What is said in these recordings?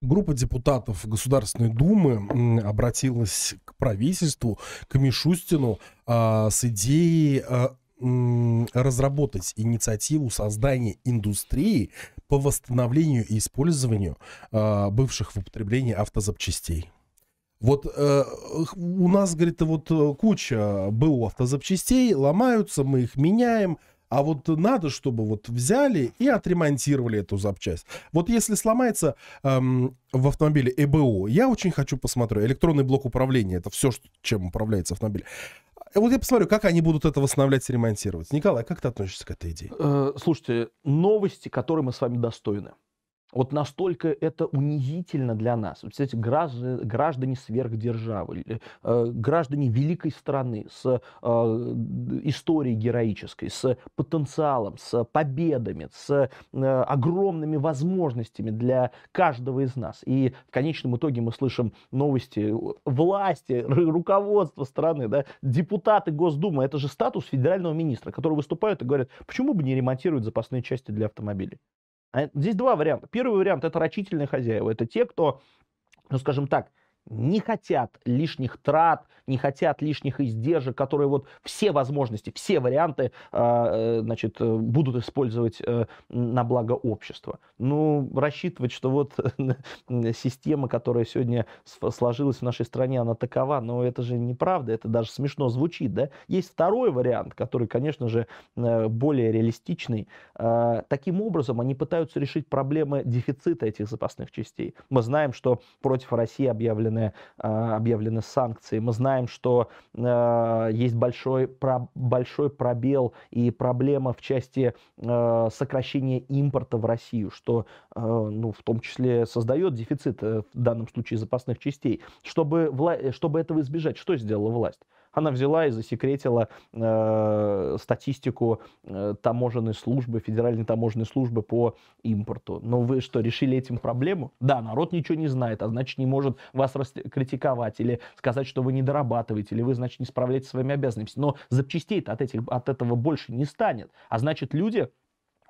Группа депутатов Государственной Думы обратилась к правительству, к Мишустину а, с идеей а, разработать инициативу создания индустрии по восстановлению и использованию а, бывших в употреблении автозапчастей. Вот э, у нас, говорит, вот э, куча э, БУ автозапчастей, ломаются, мы их меняем, а вот надо, чтобы вот взяли и отремонтировали эту запчасть. Вот если сломается эм, в автомобиле ЭБО, я очень хочу посмотреть. Электронный блок управления, это все, чем управляется автомобиль. А вот я посмотрю, как они будут это восстанавливать и ремонтировать. Николай, как ты относишься к этой идее? Э, слушайте, новости, которые мы с вами достойны. Вот настолько это унизительно для нас. Вот, кстати, граждане сверхдержавы, э, э, граждане великой страны с э, историей героической, с потенциалом, с победами, с огромными возможностями для каждого из нас. И в конечном итоге мы слышим новости власти, руководства страны, да, депутаты Госдумы. Это же статус федерального министра, который выступает и говорит: почему бы не ремонтировать запасные части для автомобилей. А, здесь два варианта. Первый вариант – это рачительные хозяева. Это те, кто, ну скажем так, не хотят лишних трат, не хотят лишних издержек, которые вот все возможности, все варианты а, э, значит, э, будут использовать э, на благо общества. Ну, рассчитывать, что вот система, которая сегодня сложилась в нашей стране, она такова, но это же неправда, это даже смешно звучит, да? Есть второй вариант, который, конечно же, более реалистичный. А, таким образом, они пытаются решить проблемы дефицита этих запасных частей. Мы знаем, что против России объявлены объявлены, а, объявлены санкции. Мы знаем, что а, есть большой, большой пробел и проблема в части а, сокращения импорта в Россию, что ну, в том числе создает дефицит, э, в данном случае запасных частей. Чтобы, вла- чтобы этого избежать, что сделала власть? Она взяла и засекретила э, статистику э, таможенной службы, федеральной таможенной службы по импорту. Но вы что, решили этим проблему? Да, народ ничего не знает, а значит не может вас критиковать или сказать, что вы не дорабатываете, или вы, значит, не справляетесь своими обязанностями. Но запчастей от, этих, от этого больше не станет. А значит, люди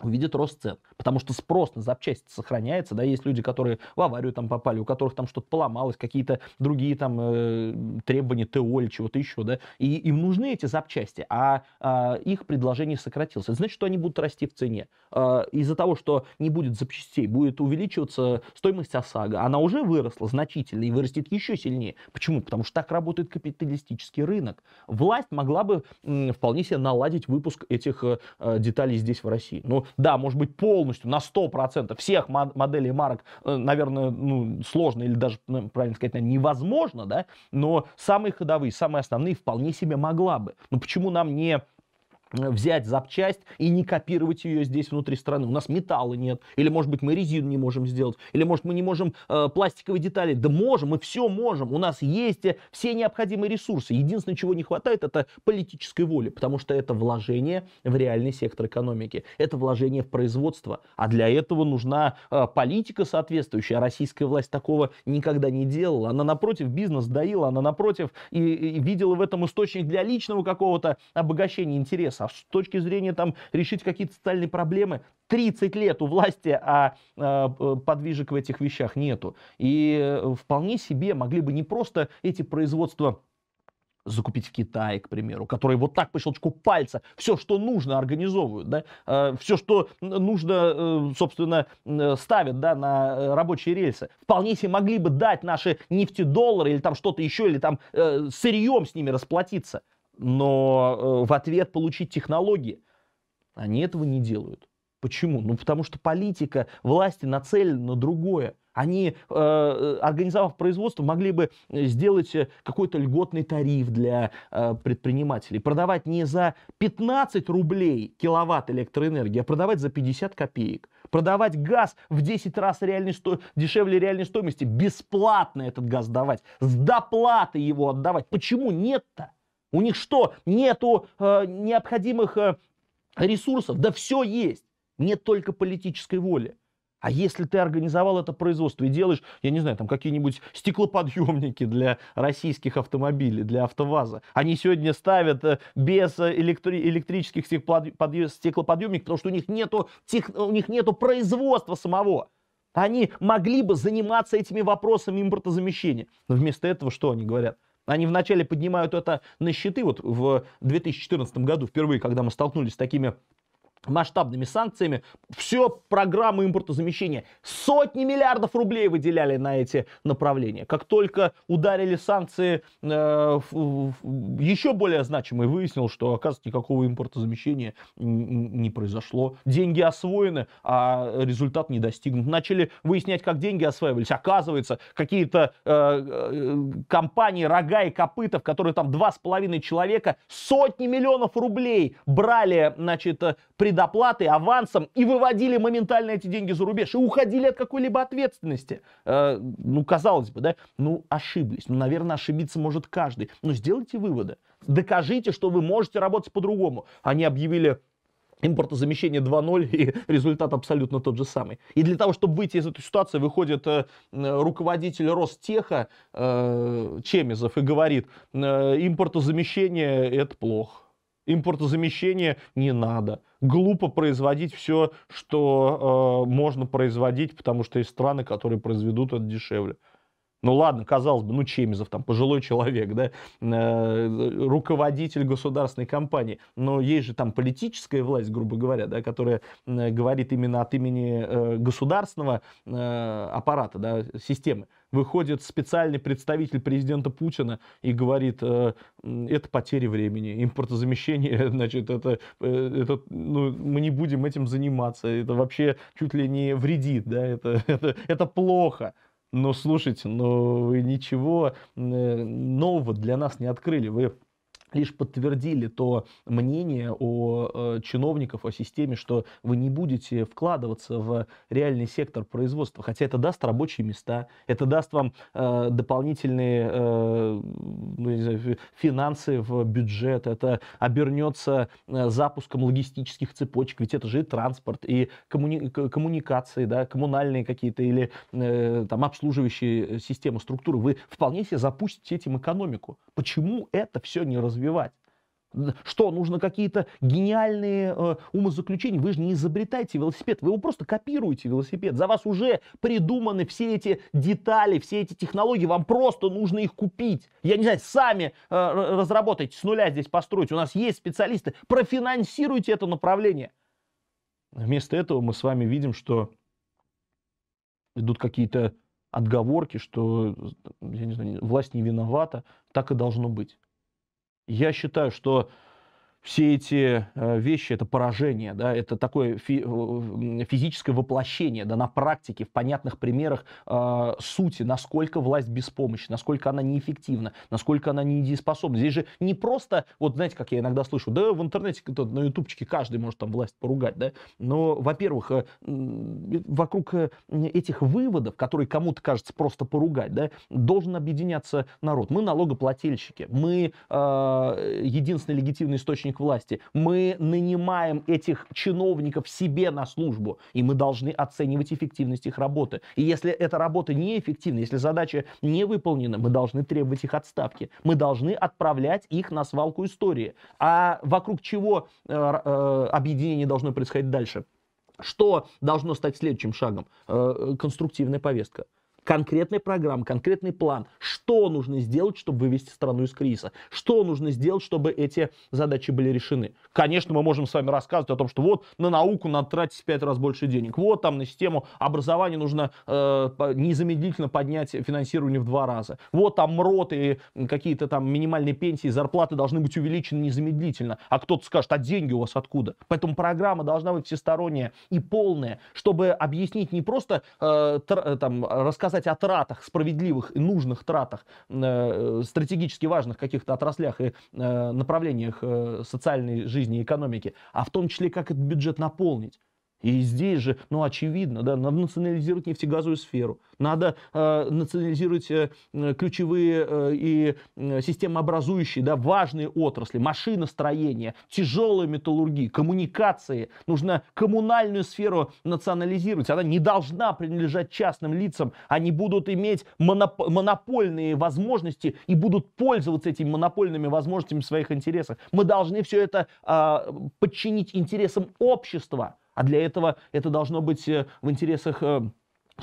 увидит рост цен. Потому что спрос на запчасти сохраняется, да, есть люди, которые в аварию там попали, у которых там что-то поломалось, какие-то другие там э, требования ТО или чего-то еще, да, и им нужны эти запчасти, а э, их предложение сократилось. Это значит, что они будут расти в цене. Э, из-за того, что не будет запчастей, будет увеличиваться стоимость ОСАГО. Она уже выросла значительно и вырастет еще сильнее. Почему? Потому что так работает капиталистический рынок. Власть могла бы э, вполне себе наладить выпуск этих э, деталей здесь в России. Но да, может быть, полностью, на 100% всех моделей марок, э, наверное, ну, сложно или даже, ну, правильно сказать, невозможно, да, но самые ходовые, самые основные вполне себе могла бы. Но почему нам не Э, взять запчасть и не копировать ее здесь внутри страны. У нас металла нет. Или, может быть, мы резину не можем сделать. Или, может, мы не можем э, пластиковые детали. Да можем, мы все можем. У нас есть э, все необходимые ресурсы. Единственное, чего не хватает, это политической воли. Потому что это вложение в реальный сектор экономики. Это вложение в производство. А для этого нужна э, политика соответствующая. А российская власть такого никогда не делала. Она, напротив, бизнес доила. Она, напротив, и, и видела в этом источник для личного какого-то обогащения интереса бизнеса, а с точки зрения там решить какие-то социальные проблемы, 30 лет у власти, а, а э, подвижек в этих вещах нету. И э, вполне себе могли бы не просто эти производства закупить в Китае, к примеру, которые вот так по щелчку пальца все, что нужно, организовывают, да, а, все, что нужно, э, собственно, ставят, да, на э, рабочие рельсы. Вполне себе могли бы дать наши нефтедоллары или там что-то еще, или там сырьем с ними расплатиться но э, в ответ получить технологии. Они этого не делают. Почему? Ну, потому что политика власти нацелена на другое. Они, э, э, организовав производство, могли бы э, сделать какой-то льготный тариф для э, предпринимателей. Продавать не за 15 рублей киловатт электроэнергии, а продавать за 50 копеек. Продавать газ в 10 раз реальной сто... дешевле реальной стоимости. Бесплатно этот газ давать. С доплаты его отдавать. Почему нет-то? У них что, нету э, необходимых э, ресурсов? Да все есть. Нет только политической воли. А если ты организовал это производство и делаешь, я не знаю, там какие-нибудь стеклоподъемники для российских автомобилей, для АвтоВАЗа, они сегодня ставят э, без электри- электрических стеклоподъемников, потому что у них нету, тех- у них нету производства самого. Они могли бы заниматься этими вопросами импортозамещения. Но вместо этого что они говорят? Они вначале поднимают это на щиты. Вот в 2014 году впервые, когда мы столкнулись с такими масштабными санкциями, все программы импортозамещения. Сотни миллиардов рублей выделяли на эти направления. Как только ударили санкции э, еще более значимые, выяснилось, что, оказывается, никакого импортозамещения не произошло. Деньги освоены, а результат не достигнут. Начали выяснять, как деньги осваивались. Оказывается, какие-то э, э, компании рога и копытов которые там два с половиной человека, сотни миллионов рублей брали, значит, при предоплаты, авансом и выводили моментально эти деньги за рубеж и уходили от какой-либо ответственности. Э, ну, казалось бы, да, ну, ошиблись. Ну, наверное, ошибиться может каждый. Но ну, сделайте выводы. Докажите, что вы можете работать по-другому. Они объявили импортозамещение 2.0 и результат абсолютно тот же самый. И для того, чтобы выйти из этой ситуации, выходит э, руководитель Ростеха э, Чемизов и говорит, э, импортозамещение это плохо. Импортозамещение не надо. Глупо производить все, что э, можно производить, потому что есть страны, которые произведут это дешевле. Ну ладно, казалось бы, ну Чемизов там пожилой человек, да, э, руководитель государственной компании, но есть же там политическая власть, грубо говоря, да, которая э, говорит именно от имени э, государственного аппарата, да, системы. Выходит специальный представитель президента Путина и говорит, э, это потеря времени, импортозамещение, значит, это, э, это ну, мы не будем этим заниматься, это вообще чуть ли не вредит, да, это, это, это плохо. Ну, слушайте, но вы ничего э, нового для нас не открыли. Вы лишь подтвердили то мнение о э, чиновников, о системе, что вы не будете вкладываться в реальный сектор производства, хотя это даст рабочие места, это даст вам э, дополнительные э, ну, не знаю, финансы в бюджет, это обернется э, запуском логистических цепочек, ведь это же и транспорт, и коммуни- коммуникации, да, коммунальные какие-то или э, там обслуживающие системы, структуры. Вы вполне себе запустите этим экономику. Почему это все не развивается? развивать. Что, нужно какие-то гениальные э, умозаключения? Вы же не изобретаете велосипед, вы его просто копируете велосипед. За вас уже придуманы все эти детали, все эти технологии, вам просто нужно их купить. Я не знаю, сами э, разработайте, с нуля здесь построить. У нас есть специалисты, профинансируйте это направление. Вместо этого мы с вами видим, что идут какие-то отговорки, что э, я не знаю, власть не виновата, так и должно быть. Я считаю, что все эти э, вещи, это поражение, да, это такое фи- э, физическое воплощение, да, на практике, в понятных примерах э, сути, насколько власть беспомощна, насколько она неэффективна, насколько она недееспособна. Здесь же не просто, вот знаете, как я иногда слышу, да, в интернете, на ютубчике каждый может там власть поругать, да, но, во-первых, э, вокруг этих выводов, которые кому-то кажется просто поругать, да, должен объединяться народ. Мы налогоплательщики, мы э, единственный легитимный источник источник власти. Мы нанимаем этих чиновников себе на службу, и мы должны оценивать эффективность их работы. И если эта работа неэффективна, если задача не выполнена, мы должны требовать их отставки. Мы должны отправлять их на свалку истории. А вокруг чего э, э, объединение должно происходить дальше? Что должно стать следующим шагом? Э, э конструктивная повестка конкретная программа, конкретный план, что нужно сделать, чтобы вывести страну из кризиса, что нужно сделать, чтобы эти задачи были решены. Конечно, мы можем с вами рассказывать о том, что вот на науку надо тратить в 5 раз больше денег, вот там на систему образования нужно э, незамедлительно поднять финансирование в два раза, вот там МРОТ и какие-то там минимальные пенсии, зарплаты должны быть увеличены незамедлительно, а кто-то скажет, а деньги у вас откуда? Поэтому программа должна быть всесторонняя и полная, чтобы объяснить не просто э, тр, э, там рассказать сказать о тратах, справедливых и нужных тратах, э, э, стратегически важных каких-то отраслях и э, направлениях э, социальной жизни и экономики, а в том числе, как этот бюджет наполнить. И здесь же, ну, очевидно, да, надо национализировать нефтегазовую сферу, надо э, национализировать э, ключевые э, и э, системообразующие, да, важные отрасли, машиностроение, тяжелая металлургия, коммуникации. Нужно коммунальную сферу национализировать, она не должна принадлежать частным лицам, они будут иметь моноп- монопольные возможности и будут пользоваться этими монопольными возможностями в своих интересах. Мы должны все это э, подчинить интересам общества а для этого это должно быть э, в интересах э,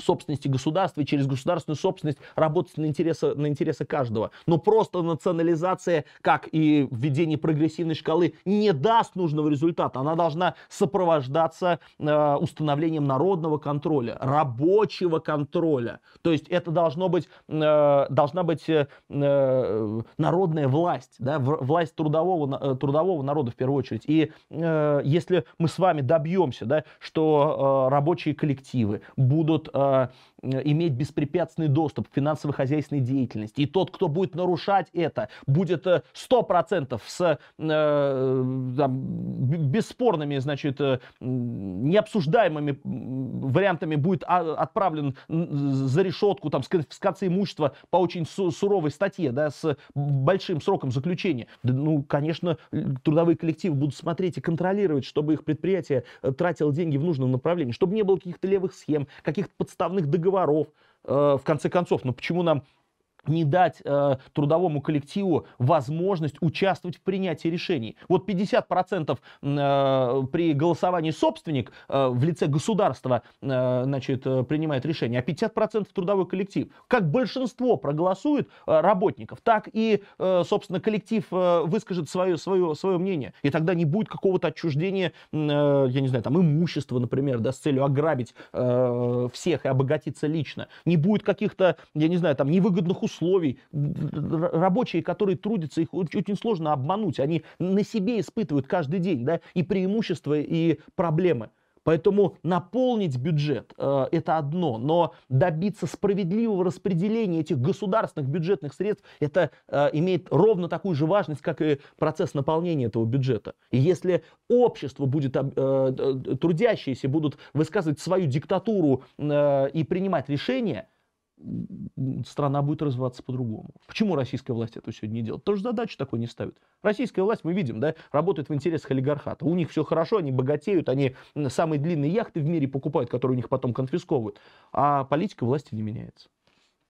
собственности государства и через государственную собственность работать на интересы, на интересы каждого. Но просто национализация, как и введение прогрессивной шкалы, не даст нужного результата. Она должна сопровождаться э, установлением народного контроля, рабочего контроля. То есть это должно быть, э, должна быть э, э народная власть, да, власть трудового, э, трудового народа в первую очередь. И э, если мы с вами добьемся, да, что э, рабочие коллективы будут э, Э, иметь беспрепятственный доступ к финансово-хозяйственной деятельности. И тот, кто будет нарушать это, будет 100% э, с э, там, бесспорными, значит, э, необсуждаемыми вариантами будет а, отправлен за решетку, там, с конфискацией имущества по очень су- суровой статье, да, с большим сроком заключения. Ну, конечно, трудовые коллективы будут смотреть и контролировать, чтобы их предприятие тратило деньги в нужном направлении, чтобы не было каких-то левых схем, каких-то подставных подставных договоров. Э, в конце концов, ну почему нам не дать э, трудовому коллективу возможность участвовать в принятии решений. Вот 50% э, при голосовании собственник э, в лице государства э, значит, э, принимает решение, а 50% трудовой коллектив. Как большинство проголосует э, работников, так и, э, собственно, коллектив э, выскажет свое, свое, свое мнение. И тогда не будет какого-то отчуждения, э, я не знаю, там имущества, например, да, с целью ограбить э, всех и обогатиться лично. Не будет каких-то, я не знаю, там невыгодных условий условий. Рабочие, которые трудятся, их очень сложно обмануть. Они на себе испытывают каждый день да, и преимущества, и проблемы. Поэтому наполнить бюджет э, – это одно, но добиться справедливого распределения этих государственных бюджетных средств – это э, имеет ровно такую же важность, как и процесс наполнения этого бюджета. И если общество будет, э, трудящиеся будут высказывать свою диктатуру э, и принимать решения – страна будет развиваться по-другому. Почему российская власть это сегодня не делает? Тоже задачу такой не ставит. Российская власть, мы видим, да, работает в интересах олигархата. У них все хорошо, они богатеют, они самые длинные яхты в мире покупают, которые у них потом конфисковывают. А политика власти не меняется.